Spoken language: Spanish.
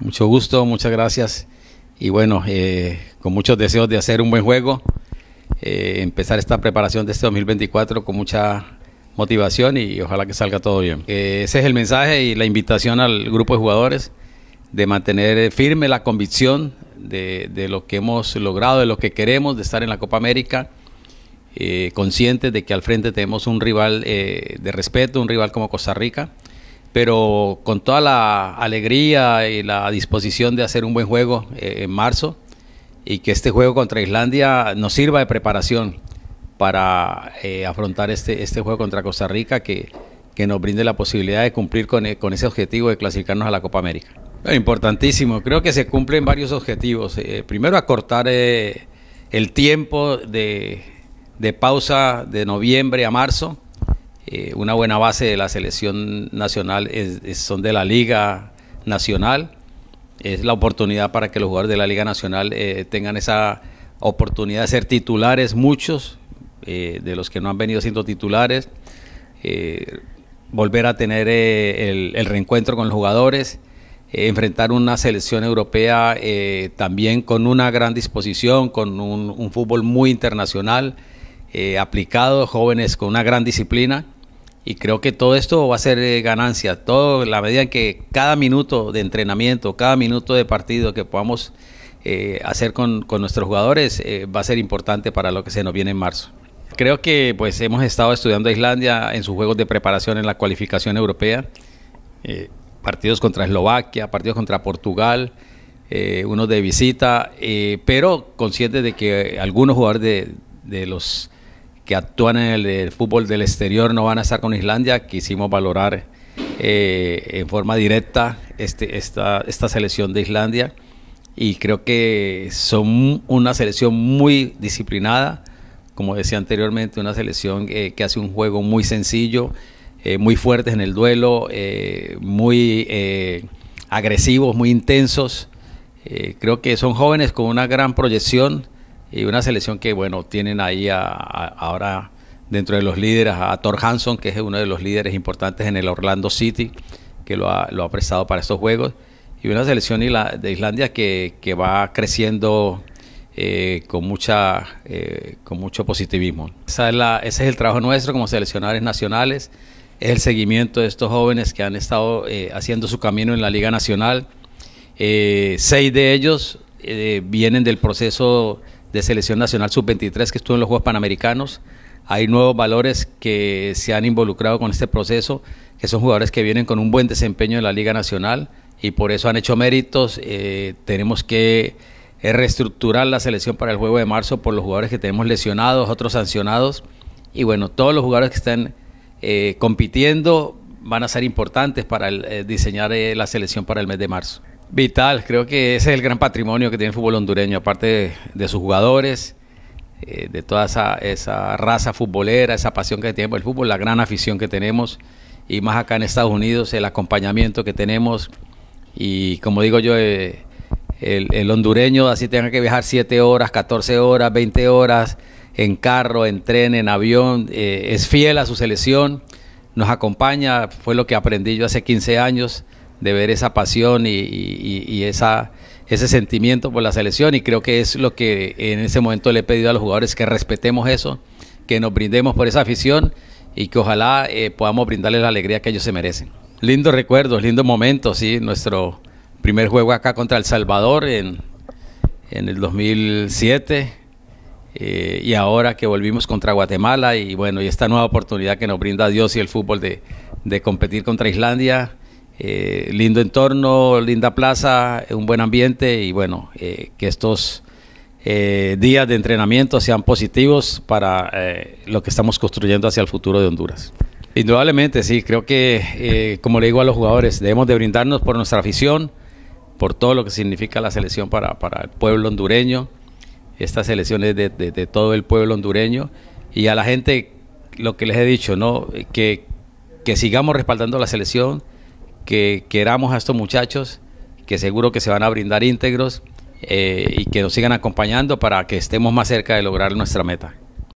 Mucho gusto, muchas gracias. Y bueno, eh, con muchos deseos de hacer un buen juego, eh, empezar esta preparación de este 2024 con mucha motivación y ojalá que salga todo bien. Eh, ese es el mensaje y la invitación al grupo de jugadores de mantener firme la convicción de, de lo que hemos logrado, de lo que queremos, de estar en la Copa América, conscientes de que al frente tenemos un rival de respeto, un rival como Costa Rica pero con toda la alegría y la disposición de hacer un buen juego eh, en marzo y que este juego contra Islandia nos sirva de preparación para eh, afrontar este, este juego contra Costa Rica que, que nos brinde la posibilidad de cumplir con, eh, ese objetivo de clasificarnos a la Copa América. importantísimo, creo que se cumplen varios objetivos. primero, acortar el tiempo de, de pausa de noviembre a marzo eh, una buena base de la selección nacional son de la Liga Nacional. Es la oportunidad para que los jugadores de la Liga Nacional eh, tengan esa oportunidad de ser titulares, muchos eh, de los que no han venido siendo titulares, volver a tener el, reencuentro con los jugadores, enfrentar una selección europea también con una gran disposición, con un, fútbol muy internacional. aplicado, jóvenes con una gran disciplina y creo que todo esto va a ser eh, ganancia. Todo, la medida en que cada minuto de entrenamiento, cada minuto de partido que podamos eh, hacer con, nuestros jugadores eh, va a ser importante para lo que se nos viene en marzo. Creo que pues hemos estado estudiando a Islandia en sus juegos de preparación en la cualificación europea. partidos contra Eslovaquia, partidos contra Portugal, unos de visita, pero conscientes de que algunos jugadores de, de los que actúan en el, fútbol del exterior no van a estar con Islandia. Quisimos valorar eh, en forma directa este, esta, selección de Islandia y creo que son una selección muy disciplinada, como decía anteriormente, una selección eh, que hace un juego muy sencillo, eh, muy fuertes en el duelo, muy agresivos, muy intensos. creo que son jóvenes con una gran proyección y una selección que, bueno, tienen ahí ahora dentro de los líderes a Thor Hanson, que es uno de los líderes importantes en el Orlando City, que lo ha, lo prestado para estos juegos. Y una selección de Islandia que, va creciendo eh, con, mucha, eh, con mucho positivismo. ese es el trabajo nuestro como seleccionadores nacionales, es el seguimiento de estos jóvenes que han estado eh, haciendo su camino en la Liga Nacional. seis de ellos vienen del proceso de Selección Nacional Sub-23 que estuvo en los Juegos Panamericanos. Hay nuevos valores que se han involucrado con este proceso, que son jugadores que vienen con un buen desempeño en la Liga Nacional y por eso han hecho méritos. Eh, tenemos que eh, reestructurar la selección para el juego de marzo por los jugadores que tenemos lesionados, otros sancionados. Y bueno, todos los jugadores que están eh, compitiendo van a ser importantes para diseñar la selección para el mes de marzo. Vital, creo que ese es el gran patrimonio que tiene el fútbol hondureño, aparte de, sus jugadores, eh, de toda esa, esa, raza futbolera, esa pasión que tiene por el fútbol, la gran afición que tenemos, y más acá en Estados Unidos, el acompañamiento que tenemos, y como digo yo, eh, el, hondureño así tenga que viajar 7 horas, 14 horas, 20 horas, en carro, en tren, en avión, eh, es fiel a su selección, nos acompaña, fue lo que aprendí yo hace 15 años de ver esa pasión y, esa, ese sentimiento por la selección y creo que es lo que en ese momento le he pedido a los jugadores que respetemos eso, que nos brindemos por esa afición y que ojalá eh, podamos brindarles la alegría que ellos se merecen. Lindos recuerdos, lindos momentos, sí, nuestro primer juego acá contra El Salvador en, el 2007 eh, y ahora que volvimos contra Guatemala y bueno, y esta nueva oportunidad que nos brinda Dios y el fútbol de, de competir contra Islandia eh, lindo entorno, linda plaza, un buen ambiente y bueno, eh, que estos eh, días de entrenamiento sean positivos para lo que estamos construyendo hacia el futuro de Honduras. Indudablemente, sí, creo que como le digo a los jugadores, debemos de brindarnos por nuestra afición, por todo lo que significa la selección para, el pueblo hondureño, estas selecciones de, de, todo el pueblo hondureño y a la gente lo que les he dicho, ¿no? que sigamos respaldando la selección, que queramos a estos muchachos, que seguro que se van a brindar íntegros eh, y que nos sigan acompañando para que estemos más cerca de lograr nuestra meta.